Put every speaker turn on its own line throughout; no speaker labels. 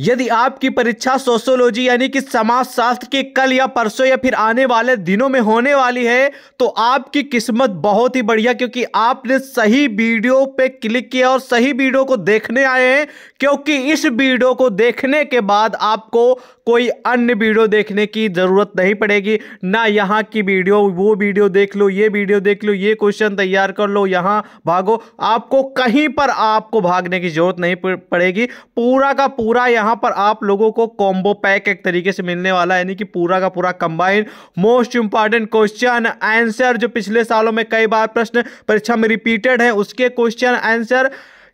यदि आपकी परीक्षा सोशोलॉजी यानी कि समाजशास्त्र के कल या परसों या फिर आने वाले दिनों में होने वाली है तो आपकी किस्मत बहुत ही बढ़िया क्योंकि आपने सही वीडियो पे क्लिक किया और सही वीडियो को देखने आए हैं क्योंकि इस वीडियो को देखने के बाद आपको कोई अन्य वीडियो देखने की ज़रूरत नहीं पड़ेगी ना यहाँ की वीडियो वो वीडियो देख लो ये वीडियो देख लो ये क्वेश्चन तैयार कर लो यहाँ भागो आपको कहीं पर आपको भागने की ज़रूरत नहीं पड़ेगी पूरा का पूरा यहाँ पर आप लोगों को कॉम्बो पैक एक तरीके से मिलने वाला है यानी कि पूरा का पूरा combine most important question answer जो पिछले सालों में कई बार प्रश्न परीक्षा में रिपीटेड है उसके क्वेश्चन आंसर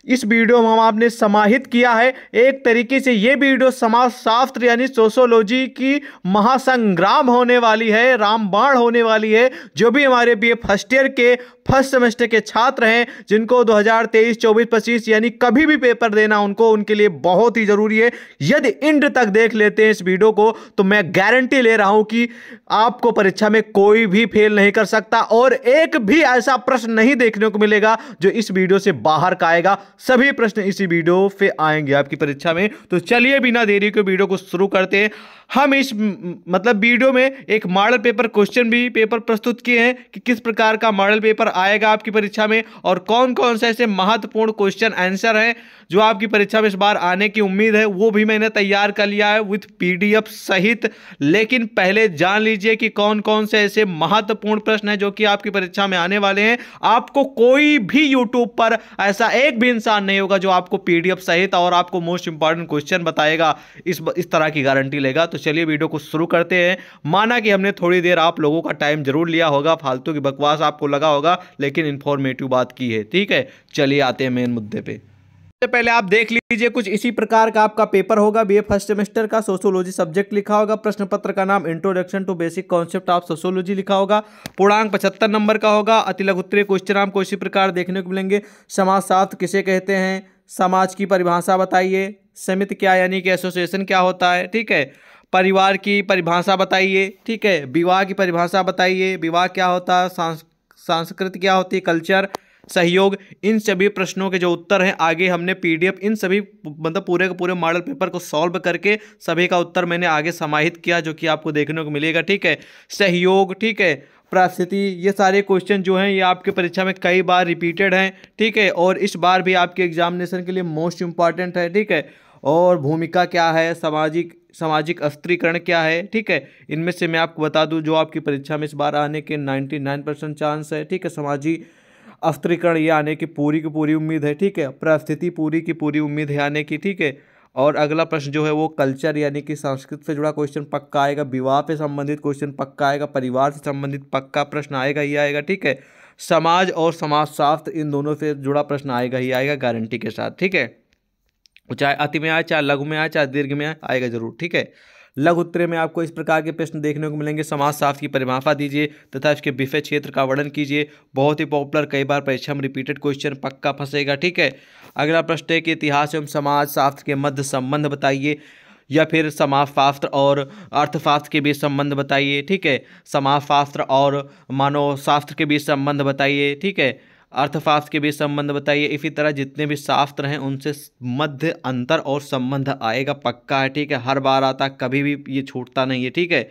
इस वीडियो में हम आपने समाहित किया है एक तरीके से ये वीडियो समाज शास्त्र यानी सोशोलॉजी की महासंग्राम होने वाली है रामबाण होने वाली है जो भी हमारे बी फर्स्ट ईयर के फर्स्ट सेमेस्टर के छात्र हैं जिनको 2023, 24, 25 यानी कभी भी पेपर देना उनको उनके लिए बहुत ही ज़रूरी है यदि इंड तक देख लेते हैं इस वीडियो को तो मैं गारंटी ले रहा हूं कि आपको परीक्षा में कोई भी फेल नहीं कर सकता और एक भी ऐसा प्रश्न नहीं देखने को मिलेगा जो इस वीडियो से बाहर का आएगा सभी प्रश्न इसी वीडियो पे आएंगे आपकी परीक्षा में तो चलिए बिना देरी के वीडियो को शुरू करते हैं हम इस मतलब वीडियो में एक मॉडल पेपर क्वेश्चन भी पेपर प्रस्तुत किए हैं कि किस प्रकार का मॉडल पेपर आएगा आपकी परीक्षा में और कौन कौन से ऐसे महत्वपूर्ण क्वेश्चन आंसर हैं जो आपकी परीक्षा में इस बार आने की उम्मीद है वो भी मैंने तैयार कर लिया है विथ पी सहित लेकिन पहले जान लीजिए कि कौन कौन से ऐसे महत्वपूर्ण प्रश्न हैं जो कि आपकी परीक्षा में आने वाले हैं आपको कोई भी यूट्यूब पर ऐसा एक भी इंसान नहीं होगा जो आपको पी सहित और आपको मोस्ट इंपॉर्टेंट क्वेश्चन बताएगा इस इस तरह की गारंटी लेगा तो तो चलिए वीडियो को शुरू करते हैं माना कि हमने थोड़ी देर आप लोगों का टाइम जरूर लिया होगा फालतू की बकवास आपको लगा होगा लेकिन इन्फॉर्मेटिव बात की है ठीक है चलिए आते हैं मेन मुद्दे पर सबसे पहले आप देख लीजिए कुछ इसी प्रकार का आपका पेपर होगा बीए फर्स्ट सेमेस्टर का सोशोलॉजी सब्जेक्ट लिखा होगा प्रश्न पत्र का नाम introduction to basic concept of sociology लिखा होगा पूर्णांक पचहत्तर नंबर का होगा अति लघु उत्तरीय क्वेश्चन आपको इसी प्रकार देखने को मिलेंगे समाजशास्त्र किसे कहते हैं समाज की परिभाषा बताइए समिति क्या यानी कि एसोसिएशन क्या होता है ठीक है परिवार की परिभाषा बताइए ठीक है विवाह की परिभाषा बताइए विवाह क्या होता है सांस संस्कृति क्या होती है कल्चर सहयोग इन सभी प्रश्नों के जो उत्तर हैं आगे हमने पीडीएफ इन सभी मतलब पूरे के पूरे मॉडल पेपर को सॉल्व करके सभी का उत्तर मैंने आगे समाहित किया जो कि आपको देखने को मिलेगा ठीक है सहयोग ठीक है प्रास्थिति ये सारे क्वेश्चन जो हैं ये आपके परीक्षा में कई बार रिपीटेड हैं ठीक है और इस बार भी आपके एग्जामिनेशन के लिए मोस्ट इम्पॉर्टेंट है ठीक है और भूमिका क्या है सामाजिक सामाजिक अस्त्रीकरण क्या है ठीक है इनमें से मैं आपको बता दूं जो आपकी परीक्षा में इस बार आने के 99 परसेंट चांस है ठीक है सामाजिक अस्त्रीकरण ये आने की पूरी की पूरी उम्मीद है ठीक है परिस्थिति पूरी की पूरी उम्मीद है आने की ठीक है और अगला प्रश्न जो है वो कल्चर यानी कि संस्कृत से जुड़ा क्वेश्चन पक्का आएगा विवाह से संबंधित क्वेश्चन पक्का आएगा परिवार से संबंधित पक्का प्रश्न आएगा ही आएगा ठीक है समाज और समाजशास्त्र इन दोनों से जुड़ा प्रश्न आएगा ही आएगा गारंटी के साथ ठीक है चाहे अति में आए चाहे लघु में आए चाहे दीर्घ में आए आएगा जरूर ठीक है लघु उत्तरे में आपको इस प्रकार के प्रश्न देखने को मिलेंगे समाज शास्त्र की परिभाषा दीजिए तथा इसके विषय क्षेत्र का वर्णन कीजिए बहुत ही पॉपुलर कई बार परीक्षा में रिपीटेड क्वेश्चन पक्का फंसेगा ठीक है अगला प्रश्न है कि इतिहास एवं समाज शास्त्र के मध्य संबंध बताइए या फिर समाजशास्त्र और अर्थशास्त्र के बीच संबंध बताइए ठीक है समाजशास्त्र और मानव शास्त्र के बीच संबंध बताइए ठीक है अर्थशास्त्र के बीच संबंध बताइए इसी तरह जितने भी शास्त्र हैं उनसे मध्य अंतर और संबंध आएगा पक्का है ठीक है हर बार आता कभी भी ये छूटता नहीं है ठीक है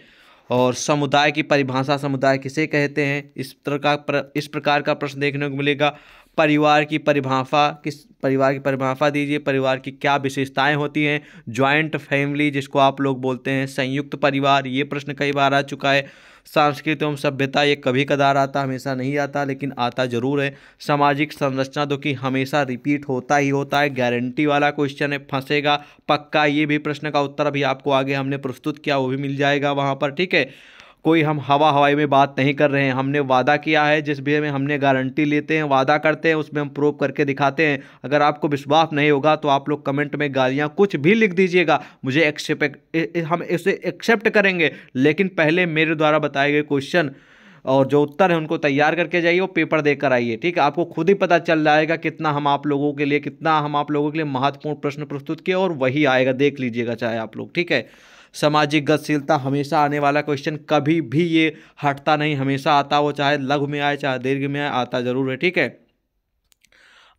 और समुदाय की परिभाषा समुदाय किसे कहते हैं इस तरह का प्र, इस प्रकार का प्रश्न देखने को मिलेगा परिवार की परिभाषा किस परिवार की परिभाषा दीजिए परिवार की क्या विशेषताएं होती हैं ज्वाइंट फैमिली जिसको आप लोग बोलते हैं संयुक्त परिवार ये प्रश्न कई बार आ चुका है सांस्कृतिक एवं सभ्यता ये कभी कदार आता हमेशा नहीं आता लेकिन आता ज़रूर है सामाजिक संरचना तो कि हमेशा रिपीट होता ही होता है गारंटी वाला क्वेश्चन है फंसेगा पक्का ये भी प्रश्न का उत्तर अभी आपको आगे हमने प्रस्तुत किया वो भी मिल जाएगा वहाँ पर ठीक है कोई हम हवा हवाई में बात नहीं कर रहे हैं हमने वादा किया है जिस भी में हमने गारंटी लेते हैं वादा करते हैं उसमें हम प्रूव करके दिखाते हैं अगर आपको विश्वास नहीं होगा तो आप लोग कमेंट में गालियाँ कुछ भी लिख दीजिएगा मुझे एक्सेप्ट हम इसे एक्सेप्ट करेंगे लेकिन पहले मेरे द्वारा बताए गए क्वेश्चन और जो उत्तर है उनको तैयार करके जाइए और पेपर देकर आइए ठीक है आपको खुद ही पता चल जाएगा कितना हम आप लोगों के लिए कितना हम आप लोगों के लिए महत्वपूर्ण प्रश्न प्रस्तुत किए और वही आएगा देख लीजिएगा चाहे आप लोग ठीक है सामाजिक गतिशीलता हमेशा आने वाला क्वेश्चन कभी भी ये हटता नहीं हमेशा आता वो चाहे लघु में आए चाहे दीर्घ में आए आता ज़रूर है ठीक है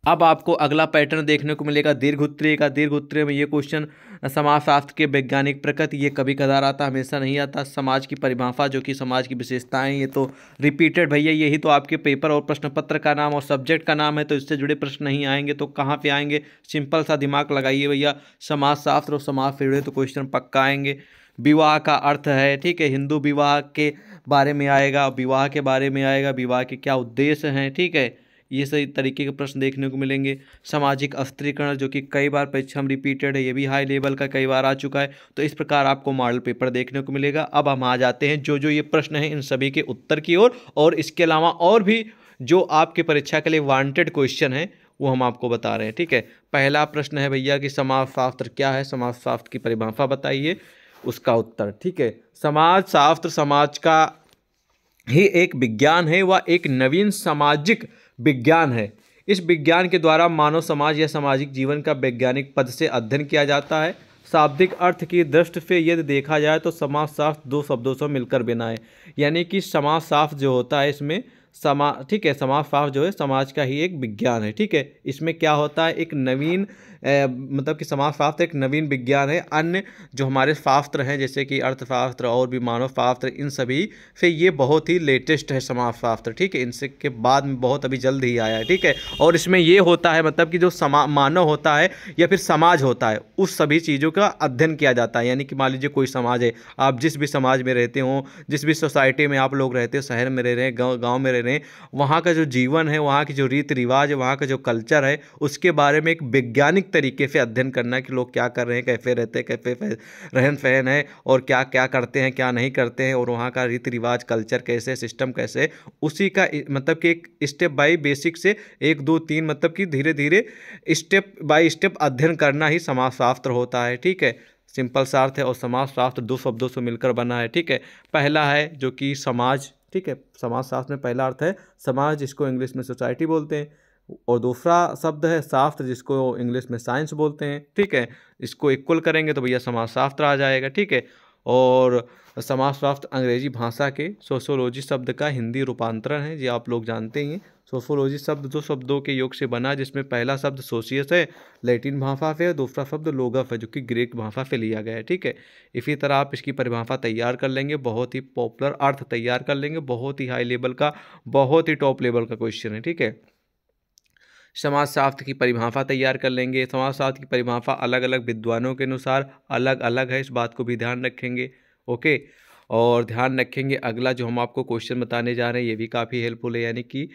अब आपको अगला पैटर्न देखने को मिलेगा दीर्घ उत्तरीय का दीर्घ उत्तरीय में ये क्वेश्चन समाजशास्त्र के वैज्ञानिक प्रकृति ये कभी कदार आता हमेशा नहीं आता समाज की परिभाषा जो कि समाज की विशेषताएं ये तो रिपीटेड भैया यही तो आपके पेपर और प्रश्न पत्र का नाम और सब्जेक्ट का नाम है तो इससे जुड़े प्रश्न नहीं आएंगे तो कहाँ पर आएंगे सिंपल सा दिमाग लगाइए भैया समाजशास्त्र और समाज से जुड़े तो क्वेश्चन पक्का आएंगे विवाह का अर्थ है ठीक है हिंदू विवाह के बारे में आएगा विवाह के बारे में आएगा विवाह के क्या उद्देश्य हैं ठीक है ये सही तरीके के प्रश्न देखने को मिलेंगे सामाजिक अस्त्रीकरण जो कि कई बार परीक्षा में रिपीटेड है ये भी हाई लेवल का कई बार आ चुका है तो इस प्रकार आपको मॉडल पेपर देखने को मिलेगा अब हम आ जाते हैं जो जो ये प्रश्न हैं इन सभी के उत्तर की ओर और इसके अलावा और भी जो आपके परीक्षा के लिए वांटेड क्वेश्चन है वो हम आपको बता रहे हैं ठीक है पहला प्रश्न है भैया कि समाज शास्त्र क्या है समाज शास्त्र की परिभाषा बताइए उसका उत्तर ठीक है समाज शास्त्र समाज का ही एक विज्ञान है वह एक नवीन सामाजिक विज्ञान है इस विज्ञान के द्वारा मानव समाज या सामाजिक जीवन का वैज्ञानिक पद से अध्ययन किया जाता है शाब्दिक अर्थ की दृष्टि से यदि देखा जाए तो समाजशास्त्र दो शब्दों से मिलकर बिना है यानी कि समाजशास्त्र जो होता है इसमें समा ठीक है समाजशास्त्र जो है समाज का ही एक विज्ञान है ठीक है इसमें क्या होता है एक नवीन मतलब कि समाजशास्त्र एक नवीन विज्ञान है अन्य जो हमारे शास्त्र हैं जैसे कि अर्थशास्त्र और भी मानव शास्त्र इन सभी से ये बहुत ही लेटेस्ट है समाजशास्त्र ठीक है इनसे के बाद में बहुत अभी जल्द ही आया है ठीक है और इसमें ये होता है मतलब कि जो समा मानव होता है या फिर समाज होता है उस सभी चीज़ों का अध्ययन किया जाता है यानी कि मान लीजिए कोई समाज है आप जिस भी समाज में रहते हो जिस भी सोसाइटी में आप लोग रहते हो शहर में रह रहे हैं गाँव गाँव में रह रहे हैं वहाँ का जो जीवन है वहाँ की जो रीति रिवाज है वहाँ का जो कल्चर है उसके बारे में एक वैज्ञानिक तरीके से अध्ययन करना कि लोग क्या कर रहे हैं कैसे रहते हैं कैसे रहन सहन है और क्या क्या करते हैं क्या नहीं करते हैं और वहाँ का रीति रिवाज कल्चर कैसे सिस्टम कैसे उसी का मतलब कि एक स्टेप बाय बेसिक से एक दो तीन मतलब कि धीरे धीरे स्टेप बाय स्टेप अध्ययन करना ही समाजशास्त्र होता है ठीक है सिंपल सा अर्थ है और समाजशास्त्र दो शब्दों से मिलकर बना है ठीक है पहला है जो कि समाज ठीक है समाजशास्त्र में पहला अर्थ है समाज जिसको इंग्लिश में सोसाइटी बोलते हैं और दूसरा शब्द है साफ्ट जिसको इंग्लिश में साइंस बोलते हैं ठीक है इसको इक्वल करेंगे तो भैया समाज शास्त्र आ जाएगा ठीक है और समाज शास्त्र अंग्रेजी भाषा के सोशोलॉजी शब्द का हिंदी रूपांतरण है ये आप लोग जानते ही सोशोलॉजी शब्द दो शब्दों के योग से बना जिसमें पहला शब्द सोशियस है लैटिन भाषा से दूसरा शब्द लोगफ है जो कि ग्रीक भाषा से लिया गया है ठीक है इसी तरह आप इसकी परिभाषा तैयार कर लेंगे बहुत ही पॉपुलर अर्थ तैयार कर लेंगे बहुत ही हाई लेवल का बहुत ही टॉप लेवल का क्वेश्चन है ठीक है समाज शास्त्र की परिभाषा तैयार कर लेंगे समाज शास्त्र की परिभाषा अलग अलग विद्वानों के अनुसार अलग अलग है इस बात को भी ध्यान रखेंगे ओके और ध्यान रखेंगे अगला जो हम आपको क्वेश्चन बताने जा रहे हैं ये भी काफ़ी हेल्पफुल है यानी कि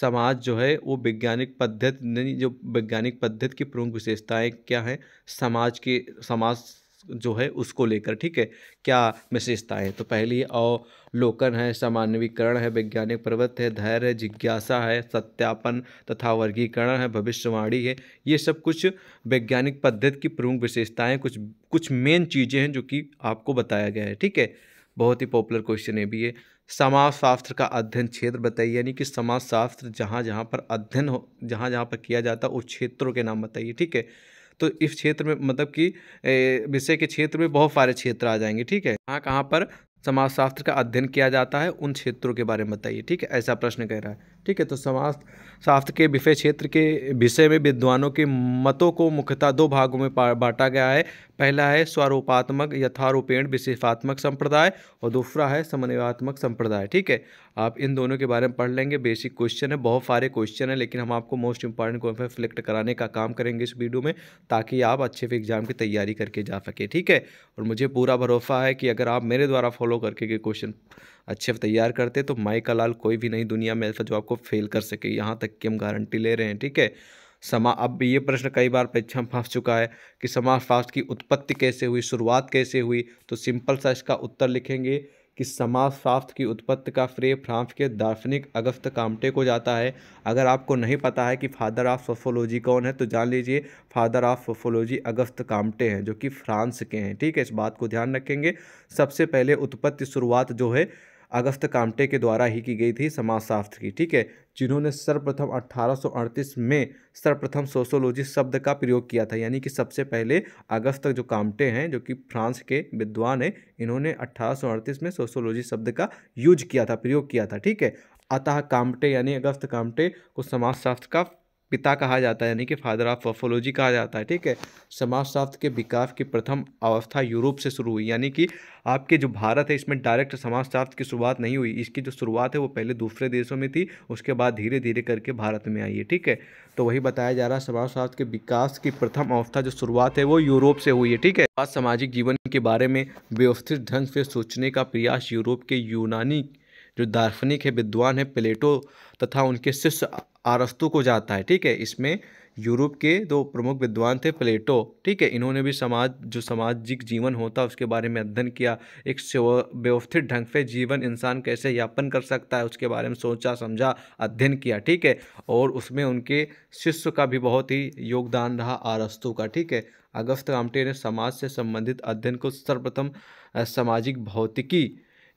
समाज जो है वो वैज्ञानिक पद्धति जो वैज्ञानिक पद्धति की प्रमुख विशेषताएँ क्या हैं समाज के समाज जो है उसको लेकर ठीक है क्या विशेषताएँ हैं तो पहली अवलोकन है सामान्यवीकरण है वैज्ञानिक पर्वत है धैर्य है जिज्ञासा है सत्यापन तथा वर्गीकरण है भविष्यवाणी है ये सब कुछ वैज्ञानिक पद्धति की प्रमुख विशेषताएँ कुछ कुछ मेन चीज़ें हैं जो कि आपको बताया गया है ठीक है बहुत ही पॉपुलर क्वेश्चन है भी है समाज शास्त्र का अध्ययन क्षेत्र बताइए यानी कि समाज शास्त्र जहाँ जहाँ पर अध्ययन हो जहाँ जहाँ पर किया जाता है उस क्षेत्रों के नाम बताइए ठीक है तो इस क्षेत्र में मतलब कि विषय के क्षेत्र में बहुत सारे क्षेत्र आ जाएंगे ठीक है कहाँ कहाँ पर समाजशास्त्र का अध्ययन किया जाता है उन क्षेत्रों के बारे में बताइए ठीक है ऐसा प्रश्न कह रहा है ठीक है तो समाज शास्त्र के विषय क्षेत्र के विषय में विद्वानों के मतों को मुख्यतः दो भागों में बांटा गया है पहला है स्वरूपात्मक यथारूपेण विशेषात्मक संप्रदाय और दूसरा है समन्वयात्मक संप्रदाय ठीक है आप इन दोनों के बारे में पढ़ लेंगे बेसिक क्वेश्चन है बहुत सारे क्वेश्चन हैं लेकिन हम आपको मोस्ट इंपॉर्टेंट क्वेश्चन सिलेक्ट कराने का काम करेंगे इस वीडियो में ताकि आप अच्छे से एग्जाम की तैयारी करके जा सके ठीक है और मुझे पूरा भरोसा है कि अगर आप मेरे द्वारा फॉलो करके क्वेश्चन अच्छे तैयार करते तो माई का लाल कोई भी नहीं दुनिया में ऐसा जो आपको फेल कर सके यहाँ तक कि हम गारंटी ले रहे हैं ठीक है समा अब ये प्रश्न कई बार परीक्षा में फंस चुका है कि समाज शास्त्र की उत्पत्ति कैसे हुई शुरुआत कैसे हुई तो सिंपल सा इसका उत्तर लिखेंगे कि समाज शास्त्र की उत्पत्ति का श्रेय फ्रांस के दार्शनिक अगस्त कामटे को जाता है अगर आपको नहीं पता है कि फादर ऑफ सोफोलॉजी कौन है तो जान लीजिए father of sociology Auguste Comte हैं जो कि फ्रांस के हैं ठीक है इस बात को ध्यान रखेंगे सबसे पहले उत्पत्ति शुरुआत जो है अगस्त कामटे के द्वारा ही की गई थी समाजशास्त्र की ठीक है जिन्होंने सर्वप्रथम 1838 में सर्वप्रथम सोशोलॉजी शब्द का प्रयोग किया था यानी कि सबसे पहले अगस्त जो कामटे हैं जो कि फ्रांस के विद्वान हैं इन्होंने 1838 में सोशोलॉजी शब्द का यूज किया था प्रयोग किया था ठीक है अतः कामटे यानी अगस्त कामटे को समाजशास्त्र का पिता कहा जाता है यानी कि फादर ऑफ पॉफोलॉजी कहा जाता है ठीक है समाजशास्त्र के विकास की प्रथम अवस्था यूरोप से शुरू हुई यानी कि आपके जो भारत है इसमें डायरेक्ट समाजशास्त्र की शुरुआत नहीं हुई इसकी जो शुरुआत है वो पहले दूसरे देशों में थी उसके बाद धीरे धीरे करके भारत में आई है ठीक है तो वही बताया जा रहा है समाजशास्त्र के विकास की प्रथम अवस्था जो शुरुआत है वो यूरोप से हुई है ठीक है आज सामाजिक जीवन के बारे में व्यवस्थित ढंग से सोचने का प्रयास यूरोप के यूनानी जो दार्शनिक है विद्वान है प्लेटो तथा उनके शिष्य आरस्तु को जाता है ठीक है इसमें यूरोप के दो प्रमुख विद्वान थे प्लेटो ठीक है इन्होंने भी समाज जो सामाजिक जीवन होता है उसके बारे में अध्ययन किया एक व्यवस्थित ढंग से जीवन इंसान कैसे यापन कर सकता है उसके बारे में सोचा समझा अध्ययन किया ठीक है और उसमें उनके शिष्य का भी बहुत ही योगदान रहा आरस्तु का ठीक है अगस्त कामटे ने समाज से संबंधित अध्ययन को सर्वप्रथम सामाजिक भौतिकी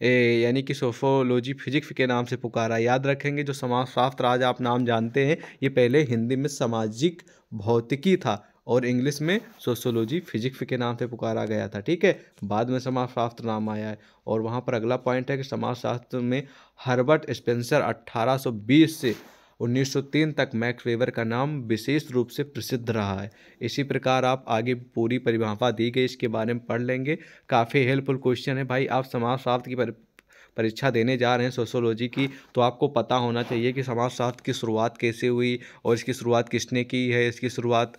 यानी कि सोफोलॉजी फिजिक्स के नाम से पुकारा याद रखेंगे जो समाज शास्त्र आज आप नाम जानते हैं ये पहले हिंदी में सामाजिक भौतिकी था और इंग्लिश में सोशोलॉजी फिजिक्स के नाम से पुकारा गया था ठीक है बाद में समाजशास्त्र नाम आया है और वहाँ पर अगला पॉइंट है कि समाजशास्त्र में हर्बर्ट स्पेंसर 1820 से 1903 तक मैक्स वेबर का नाम विशेष रूप से प्रसिद्ध रहा है इसी प्रकार आप आगे पूरी परिभाषा दी गई इसके बारे में पढ़ लेंगे काफ़ी हेल्पफुल क्वेश्चन है भाई आप समाज शास्त्र की परीक्षा देने जा रहे हैं सोशोलॉजी की तो आपको पता होना चाहिए कि समाजशास्त्र की शुरुआत कैसे हुई और इसकी शुरुआत किसने की है इसकी शुरुआत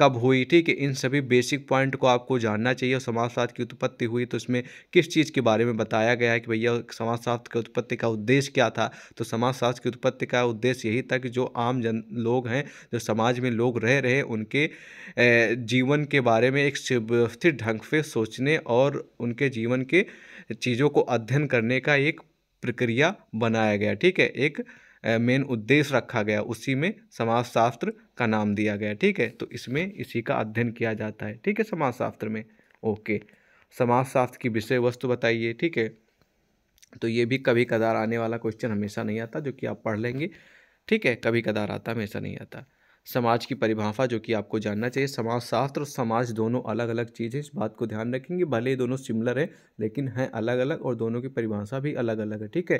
कब हुई ठीक है इन सभी बेसिक पॉइंट को आपको जानना चाहिए और समाजशास्त्र की उत्पत्ति हुई तो इसमें किस चीज़ के बारे में बताया गया है कि भैया समाजशास्त्र की उत्पत्ति का उद्देश्य क्या था तो समाजशास्त्र की उत्पत्ति का उद्देश्य यही था कि जो आम जन लोग हैं जो समाज में लोग रह रहे उनके जीवन के बारे में एक व्यवस्थित ढंग से सोचने और उनके जीवन के चीज़ों को अध्ययन करने का एक प्रक्रिया बनाया गया ठीक है एक मेन उद्देश्य रखा गया उसी में समाजशास्त्र का नाम दिया गया ठीक है तो इसमें इसी का अध्ययन किया जाता है ठीक है समाजशास्त्र में ओके समाजशास्त्र की विषय वस्तु बताइए ठीक है तो ये भी कभी कदार आने वाला क्वेश्चन हमेशा नहीं आता जो कि आप पढ़ लेंगे ठीक है कभी कदार आता हमेशा नहीं आता समाज की परिभाषा जो कि आपको जानना चाहिए समाजशास्त्र और समाज दोनों अलग अलग चीज़ है इस बात को ध्यान रखेंगे भले ही दोनों सिमिलर है लेकिन हैं अलग अलग और दोनों की परिभाषा भी अलग अलग है ठीक है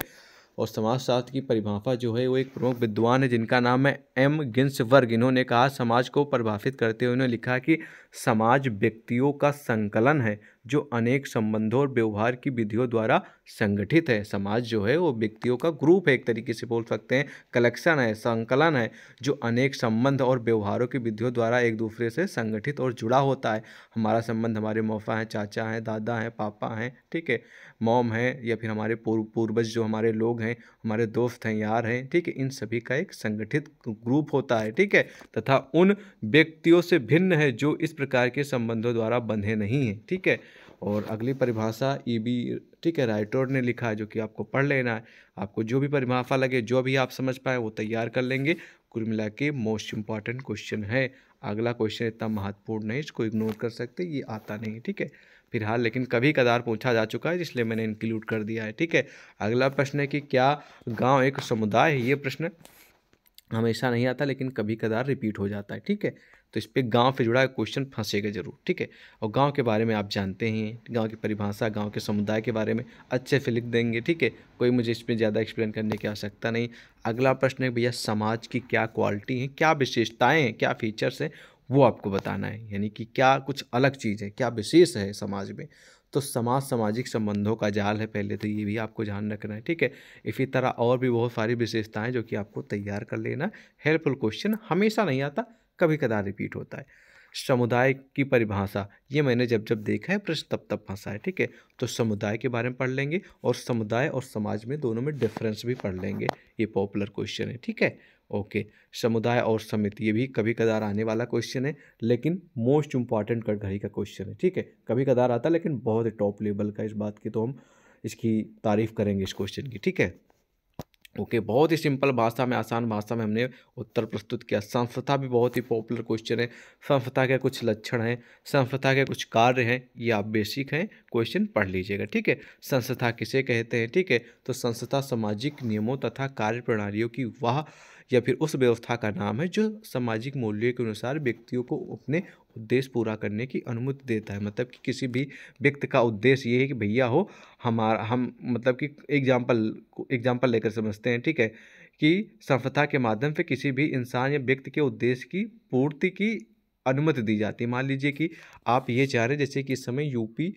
और समाजशास्त्र की परिभाषा जो है वो एक प्रमुख विद्वान है जिनका नाम है एम गिन्स वर्ग इन्होंने कहा समाज को परिभाषित करते हुए उन्होंने लिखा कि समाज व्यक्तियों का संकलन है जो अनेक संबंधों और व्यवहार की विधियों द्वारा संगठित है समाज जो है वो व्यक्तियों का ग्रुप है एक तरीके से बोल सकते हैं कलेक्शन है संकलन है जो अनेक संबंध और व्यवहारों की विधियों द्वारा एक दूसरे से संगठित और जुड़ा होता है हमारा संबंध हमारे मोफा हैं चाचा हैं दादा हैं पापा हैं ठीक है मॉम हैं या फिर हमारे पूर्व पूर्वज जो हमारे लोग हैं हमारे दोस्त हैं यार हैं ठीक है इन सभी का एक संगठित ग्रुप होता है ठीक है तथा उन व्यक्तियों से भिन्न है जो इस प्रकार के संबंधों द्वारा बंधे नहीं हैं ठीक है और अगली परिभाषा ई e बी ठीक है राइटोर ने लिखा है जो कि आपको पढ़ लेना है आपको जो भी परिभाषा लगे जो भी आप समझ पाए वो तैयार कर लेंगे कुल मिला के मोस्ट इम्पॉर्टेंट क्वेश्चन है अगला क्वेश्चन इतना महत्वपूर्ण नहीं इसको इग्नोर कर सकते ये आता नहीं ठीक है फिलहाल लेकिन कभी कदार पूछा जा चुका है इसलिए मैंने इंक्लूड कर दिया है ठीक है अगला प्रश्न है कि क्या गाँव एक समुदाय है ये प्रश्न हमेशा नहीं आता लेकिन कभी कदार रिपीट हो जाता है ठीक है तो इस पर गाँव से जुड़ा क्वेश्चन फंसेगा जरूर ठीक है और गाँव के बारे में आप जानते हैं गाँव की परिभाषा गाँव के समुदाय के बारे में अच्छे से लिख देंगे ठीक है कोई मुझे इसमें ज़्यादा एक्सप्लेन करने की आवश्यकता नहीं अगला प्रश्न है भैया समाज की क्या क्वालिटी है क्या विशेषताएँ हैं क्या फीचर्स हैं वो आपको बताना है यानी कि क्या कुछ अलग चीज़ है क्या विशेष है समाज में तो समाज सामाजिक संबंधों का जाल है पहले तो ये भी आपको ध्यान रखना है ठीक है इसी तरह और भी बहुत सारी विशेषताएं जो कि आपको तैयार कर लेना हेल्पफुल क्वेश्चन हमेशा नहीं आता कभी कदार रिपीट होता है समुदाय की परिभाषा ये मैंने जब जब देखा है प्रश्न तब तब फंसा है ठीक है तो समुदाय के बारे में पढ़ लेंगे और समुदाय और समाज में दोनों में डिफरेंस भी पढ़ लेंगे ये पॉपुलर क्वेश्चन है ठीक है ओके समुदाय और समिति ये भी कभी कदार आने वाला क्वेश्चन है लेकिन मोस्ट इंपॉर्टेंट कटघड़ी का क्वेश्चन है ठीक है कभी कदार आता है लेकिन बहुत टॉप लेवल का इस बात की तो हम इसकी तारीफ करेंगे इस क्वेश्चन की ठीक है ओके okay, बहुत ही सिंपल भाषा में आसान भाषा में हमने उत्तर प्रस्तुत किया संस्था भी बहुत ही पॉपुलर क्वेश्चन है संस्था के कुछ लक्षण हैं संस्था के कुछ कार्य हैं ये आप बेसिक हैं क्वेश्चन पढ़ लीजिएगा ठीक है संस्था किसे कहते हैं ठीक है तो संस्था सामाजिक नियमों तथा कार्य प्रणालियों की वह या फिर उस व्यवस्था का नाम है जो सामाजिक मूल्य के अनुसार व्यक्तियों को अपने उद्देश्य पूरा करने की अनुमति देता है मतलब कि किसी भी व्यक्ति का उद्देश्य ये है कि भैया हो हमारा हम मतलब कि एग्जाम्पल एग्जाम्पल लेकर समझते हैं ठीक है कि संस्था के माध्यम से किसी भी इंसान या व्यक्ति के उद्देश्य की पूर्ति की अनुमति दी जाती है मान लीजिए कि आप ये चाह रहे हैं जैसे कि इस समय यूपी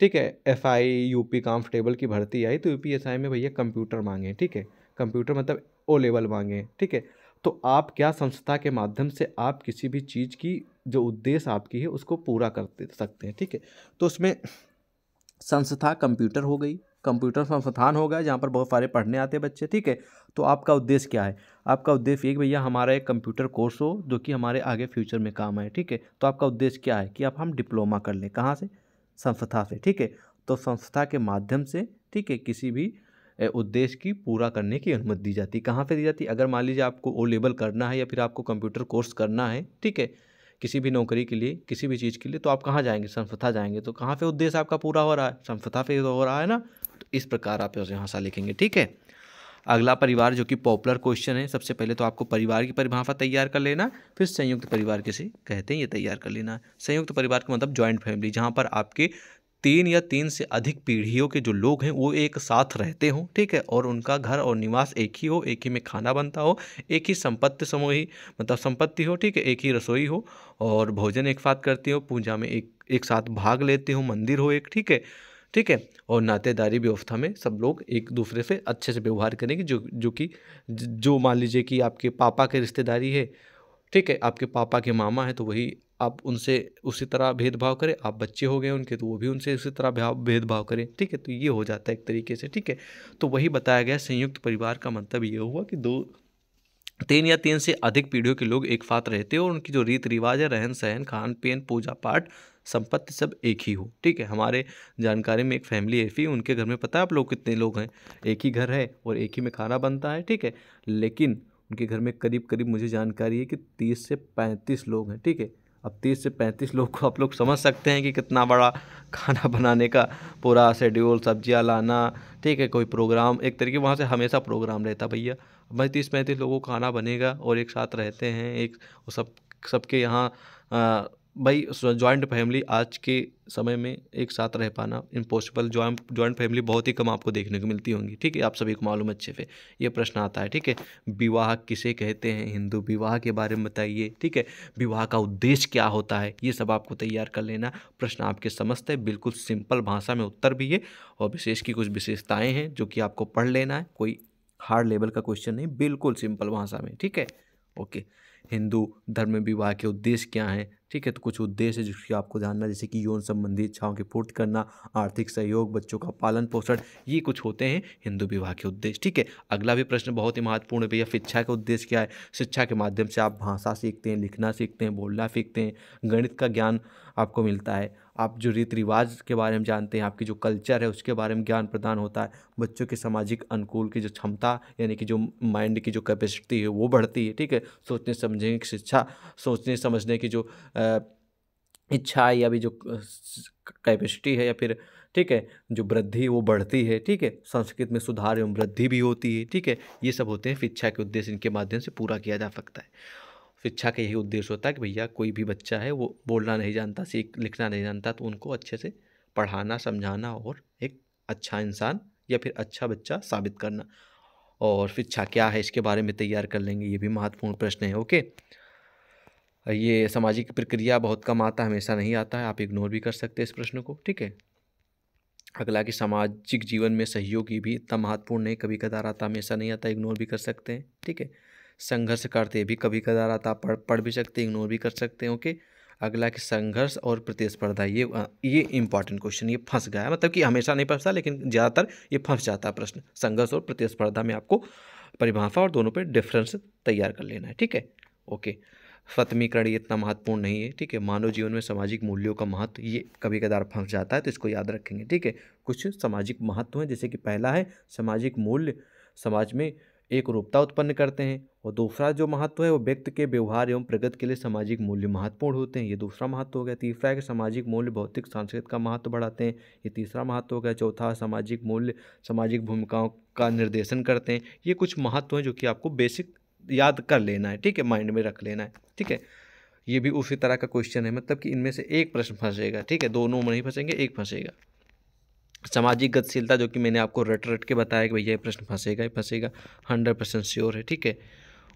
ठीक है एफ आई यू पी की भर्ती आई तो यू पी आई में भैया कंप्यूटर मांगे ठीक है कंप्यूटर मतलब ओ लेवल मांगे ठीक है तो आप क्या संस्था के माध्यम से आप किसी भी चीज़ की जो उद्देश्य आपकी है उसको पूरा कर सकते हैं ठीक है तो उसमें संस्था कंप्यूटर हो गई कंप्यूटर संस्थान होगा जहाँ पर बहुत सारे पढ़ने आते हैं बच्चे ठीक है तो आपका उद्देश्य क्या है आपका उद्देश्य ये भैया हमारा एक कंप्यूटर कोर्स हो जो कि हमारे आगे फ्यूचर में काम आए ठीक है तो आपका उद्देश्य क्या है कि आप हम डिप्लोमा कर लें कहाँ से संस्था से ठीक है तो संस्था के माध्यम से ठीक है किसी भी उद्देश्य की पूरा करने की अनुमति दी जाती है कहाँ पर दी जाती है अगर मान लीजिए आपको ओ लेवल करना है या फिर आपको कंप्यूटर कोर्स करना है ठीक है किसी भी नौकरी के लिए किसी भी चीज़ के लिए तो आप कहाँ जाएंगे संस्था जाएंगे तो कहाँ पे उद्देश्य आपका पूरा हो रहा है संस्था पे हो रहा है ना तो इस प्रकार आप यहाँ सा लिखेंगे ठीक है अगला परिवार जो कि पॉपुलर क्वेश्चन है सबसे पहले तो आपको परिवार की परिभाषा तैयार कर लेना फिर संयुक्त परिवार किसे कहते हैं ये तैयार कर लेना संयुक्त परिवार का मतलब ज्वाइंट फैमिली जहाँ पर आपके तीन या तीन से अधिक पीढ़ियों के जो लोग हैं वो एक साथ रहते हों ठीक है और उनका घर और निवास एक ही हो एक ही में खाना बनता हो एक ही संपत्ति समूही मतलब संपत्ति हो ठीक है एक ही रसोई हो और भोजन एक साथ करती हो पूजा में एक एक साथ भाग लेते हो मंदिर हो एक ठीक है ठीक है और नातेदारी व्यवस्था में सब लोग एक दूसरे से अच्छे से व्यवहार करेंगे जो जो कि जो मान लीजिए कि आपके पापा के रिश्तेदारी है ठीक है आपके पापा के मामा है तो वही आप उनसे उसी तरह भेदभाव करें आप बच्चे हो गए उनके तो वो भी उनसे उसी तरह भेदभाव करें ठीक है तो ये हो जाता है एक तरीके से ठीक है तो वही बताया गया संयुक्त परिवार का मतलब ये हुआ कि दो तीन या तीन से अधिक पीढ़ियों के लोग एक साथ रहते हो और उनकी जो रीत रिवाज है रहन सहन खान पीन पूजा पाठ संपत्ति सब एक ही हो ठीक है हमारे जानकारी में एक फैमिली ऐसी उनके घर में पता है आप लोग कितने लोग हैं एक ही घर है और एक ही में खाना बनता है ठीक है लेकिन उनके घर में करीब करीब मुझे जानकारी है कि तीस से पैंतीस लोग हैं ठीक है अब तीस से पैंतीस लोग को आप लोग समझ सकते हैं कि कितना बड़ा खाना बनाने का पूरा शेड्यूल सब्जियाँ लाना ठीक है कोई प्रोग्राम एक तरीके वहाँ से हमेशा प्रोग्राम रहता भैया भाई तीस पैंतीस लोगों का खाना बनेगा और एक साथ रहते हैं एक सब सबके यहाँ भाई ज्वाइंट फैमिली आज के समय में एक साथ रह पाना इम्पॉसिबल जॉइंट ज्वाइंट फैमिली बहुत ही कम आपको देखने को मिलती होंगी ठीक है आप सभी को मालूम अच्छे से ये प्रश्न आता है ठीक है विवाह किसे कहते हैं हिंदू विवाह के बारे में बताइए ठीक है विवाह का उद्देश्य क्या होता है ये सब आपको तैयार कर लेना प्रश्न आपके समस्त है बिल्कुल सिंपल भाषा में उत्तर भी है और विशेष की कुछ विशेषताएँ हैं जो कि आपको पढ़ लेना है कोई हार्ड लेवल का क्वेश्चन नहीं बिल्कुल सिंपल भाषा में ठीक है ओके हिंदू धर्म विवाह के उद्देश्य क्या हैं ठीक है तो कुछ उद्देश्य जिसकी आपको जानना जैसे कि यौन संबंधी इच्छाओं की पूर्ति करना आर्थिक सहयोग बच्चों का पालन पोषण ये कुछ होते हैं हिंदू विवाह के उद्देश्य ठीक है अगला भी प्रश्न बहुत ही महत्वपूर्ण है भैया शिक्षा का उद्देश्य क्या है शिक्षा के माध्यम से आप भाषा सीखते हैं लिखना सीखते हैं बोलना सीखते हैं गणित का ज्ञान आपको मिलता है आप जो रीति रिवाज के बारे में जानते हैं आपकी जो कल्चर है उसके बारे में ज्ञान प्रदान होता है बच्चों के सामाजिक अनुकूल की जो क्षमता यानी कि जो माइंड की जो कैपेसिटी है वो बढ़ती है ठीक है सोचने समझने की शिक्षा सोचने समझने की जो इच्छा या भी जो कैपेसिटी है या फिर ठीक है जो वृद्धि वो बढ़ती है ठीक है संस्कृत में सुधार एवं वृद्धि भी होती है ठीक है ये सब होते हैं शिक्षा के उद्देश्य इनके माध्यम से पूरा किया जा सकता है शिक्षा का यही उद्देश्य होता है कि भैया कोई भी बच्चा है वो बोलना नहीं जानता सीख लिखना नहीं जानता तो उनको अच्छे से पढ़ाना समझाना और एक अच्छा इंसान या फिर अच्छा बच्चा साबित करना और शिक्षा क्या है इसके बारे में तैयार कर लेंगे ये भी महत्वपूर्ण प्रश्न है ओके ये सामाजिक प्रक्रिया बहुत कम आता है हमेशा नहीं आता है आप इग्नोर भी कर सकते हैं इस प्रश्न को ठीक है अगला कि सामाजिक जीवन में सहयोगी भी इतना महत्वपूर्ण नहीं कभी कदार आता हमेशा नहीं आता इग्नोर भी कर सकते हैं ठीक है संघर्ष करते भी कभी कदार आता पढ़ पढ़ भी सकते इग्नोर भी कर सकते हैं ओके अगला कि संघर्ष और प्रतिस्पर्धा ये ये इंपॉर्टेंट क्वेश्चन ये फंस गया है मतलब कि हमेशा नहीं फंसता लेकिन ज़्यादातर ये फंस जाता है प्रश्न संघर्ष और प्रतिस्पर्धा में आपको परिभाषा और दोनों पे डिफरेंस तैयार कर लेना है ठीक है ओके फतमीकरण ये इतना महत्वपूर्ण नहीं है ठीक है मानव जीवन में सामाजिक मूल्यों का महत्व ये कभी कदार फंस जाता है तो इसको याद रखेंगे ठीक है कुछ सामाजिक महत्व हैं जैसे कि पहला है सामाजिक मूल्य समाज में एक रूपता उत्पन्न करते हैं और दूसरा जो महत्व है वो व्यक्ति के व्यवहार एवं प्रगति के लिए सामाजिक मूल्य महत्वपूर्ण होते हैं ये दूसरा महत्व हो गया तीसरा है कि सामाजिक मूल्य भौतिक सांस्कृतिक का महत्व बढ़ाते हैं ये तीसरा महत्व हो गया चौथा सामाजिक मूल्य सामाजिक भूमिकाओं का निर्देशन करते हैं ये कुछ महत्व हैं जो कि आपको बेसिक याद कर लेना है ठीक है माइंड में रख लेना है ठीक है ये भी उसी तरह का क्वेश्चन है मतलब कि इनमें से एक प्रश्न फंसेगा ठीक है दोनों में नहीं फंसेंगे एक फंसेगा सामाजिक गतिशीलता जो कि मैंने आपको रट रट के बताया कि भैया ये प्रश्न फंसेगा ही फंसेगा हंड्रेड परसेंट श्योर है ठीक है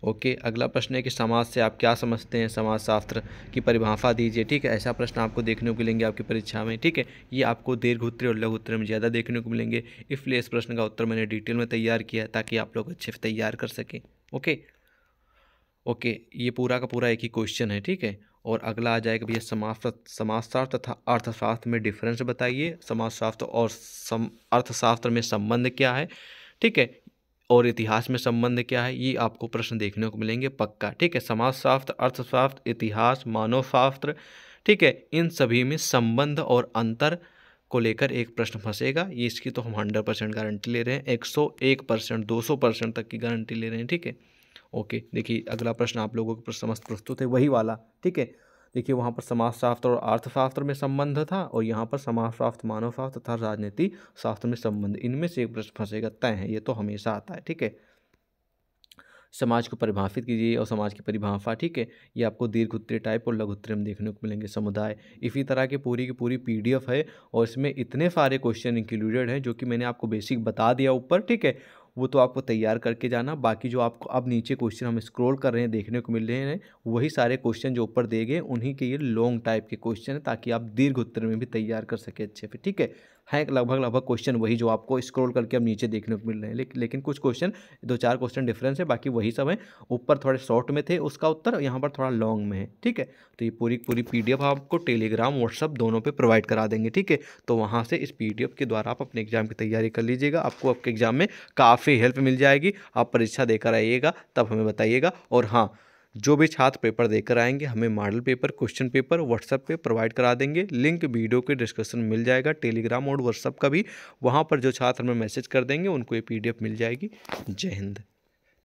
ओके अगला प्रश्न है कि समाज से आप क्या समझते हैं समाज शास्त्र की परिभाषा दीजिए ठीक है ऐसा प्रश्न आपको देखने को मिलेंगे आपकी परीक्षा में ठीक है ये आपको दीर्घ उत्तरी और लघु उत्तर में ज़्यादा देखने को मिलेंगे इसलिए इस प्रश्न का उत्तर मैंने डिटेल में तैयार किया है ताकि आप लोग अच्छे से तैयार कर सकें ओके ओके ये पूरा का पूरा एक ही क्वेश्चन है ठीक है और अगला आ जाएगा भैया समाज समाजशास्त्र तथा अर्थशास्त्र में डिफरेंस बताइए समाजशास्त्र और सम अर्थशास्त्र में संबंध क्या है ठीक है और इतिहास में संबंध क्या है ये आपको प्रश्न देखने को मिलेंगे पक्का ठीक है समाजशास्त्र अर्थशास्त्र इतिहास मानव शास्त्र ठीक है इन सभी में संबंध और अंतर को लेकर एक प्रश्न फंसेगा ये इसकी तो हम हंड्रेड परसेंट गारंटी ले रहे हैं एक सौ एक परसेंट दो सौ परसेंट तक की गारंटी ले रहे हैं ठीक है ओके देखिए अगला प्रश्न आप लोगों के समस्त प्रस्तुत है वही वाला ठीक है देखिए वहाँ पर समाजशास्त्र और अर्थशास्त्र में संबंध था और यहाँ पर समाजशास्त्र मानवशास्त्र तथा राजनीति शास्त्र में संबंध इनमें से एक प्रश्न फंसेगा तय है ये तो हमेशा आता है ठीक है समाज को परिभाषित कीजिए और समाज की परिभाषा ठीक है ये आपको दीर्घ उत्तरीय टाइप और लघु उत्तरीय में देखने को मिलेंगे समुदाय इसी तरह के पूरी की पूरी पीडीएफ है और इसमें इतने सारे क्वेश्चन इंक्लूडेड हैं जो कि मैंने आपको बेसिक बता दिया ऊपर ठीक है वो तो आपको तैयार करके जाना बाकी जो आपको अब नीचे क्वेश्चन हम स्क्रॉल कर रहे हैं देखने को मिल रहे हैं वही सारे क्वेश्चन जो ऊपर दे गए उन्हीं के ये लॉन्ग टाइप के क्वेश्चन हैं ताकि आप दीर्घ उत्तर में भी तैयार कर सके अच्छे पर ठीक है हैं लगभग लगभग क्वेश्चन वही जो आपको स्क्रॉल करके अब नीचे देखने को मिल रहे हैं लेकिन लेकिन कुछ क्वेश्चन दो चार क्वेश्चन डिफरेंस है बाकी वही सब हैं ऊपर थोड़े शॉर्ट में थे उसका उत्तर यहाँ पर थोड़ा लॉन्ग में है ठीक है तो ये पूरी पूरी पी आपको टेलीग्राम व्हाट्सअप दोनों पर प्रोवाइड करा देंगे ठीक है तो वहाँ से इस पी के द्वारा आप अपने एग्जाम की तैयारी कर लीजिएगा आपको आपके एग्जाम में काफ़ी हेल्प मिल जाएगी आप परीक्षा देकर आइएगा तब हमें बताइएगा और हाँ जो भी छात्र पेपर देकर आएंगे हमें model paper question paper WhatsApp पे प्रोवाइड करा देंगे लिंक वीडियो के डिस्क्रिप्शन मिल जाएगा टेलीग्राम और व्हाट्सएप का भी वहाँ पर जो छात्र हमें मैसेज कर देंगे उनको ये पीडीएफ मिल जाएगी जय हिंद